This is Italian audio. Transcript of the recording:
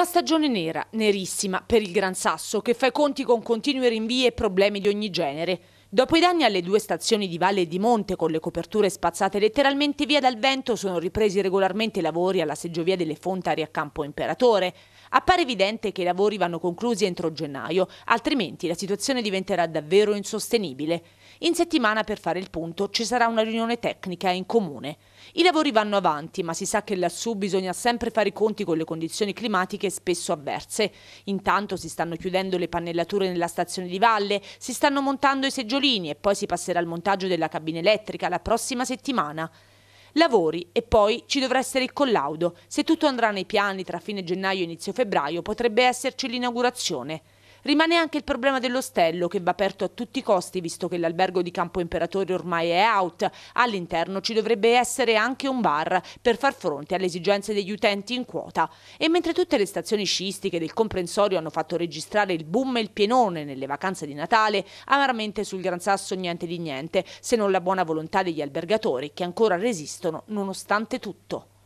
Una stagione nera, nerissima, per il Gran Sasso, che fa i conti con continui rinvii e problemi di ogni genere. Dopo i danni alle due stazioni di Valle e di Monte, con le coperture spazzate letteralmente via dal vento, sono ripresi regolarmente i lavori alla seggiovia delle Fontari a Campo Imperatore. Appare evidente che i lavori vanno conclusi entro gennaio, altrimenti la situazione diventerà davvero insostenibile. In settimana, per fare il punto, ci sarà una riunione tecnica in comune. I lavori vanno avanti, ma si sa che lassù bisogna sempre fare i conti con le condizioni climatiche spesso avverse. Intanto si stanno chiudendo le pannellature nella stazione di Valle, si stanno montando i seggiovia seggiolini e poi si passerà al montaggio della cabina elettrica la prossima settimana. Lavori e poi ci dovrà essere il collaudo. Se tutto andrà nei piani tra fine gennaio e inizio febbraio potrebbe esserci l'inaugurazione. Rimane anche il problema dell'ostello che va aperto a tutti i costi visto che l'albergo di Campo Imperatore ormai è out. All'interno ci dovrebbe essere anche un bar per far fronte alle esigenze degli utenti in quota. E mentre tutte le stazioni sciistiche del comprensorio hanno fatto registrare il boom e il pienone nelle vacanze di Natale, amaramente sul Gran Sasso niente di niente, se non la buona volontà degli albergatori che ancora resistono nonostante tutto.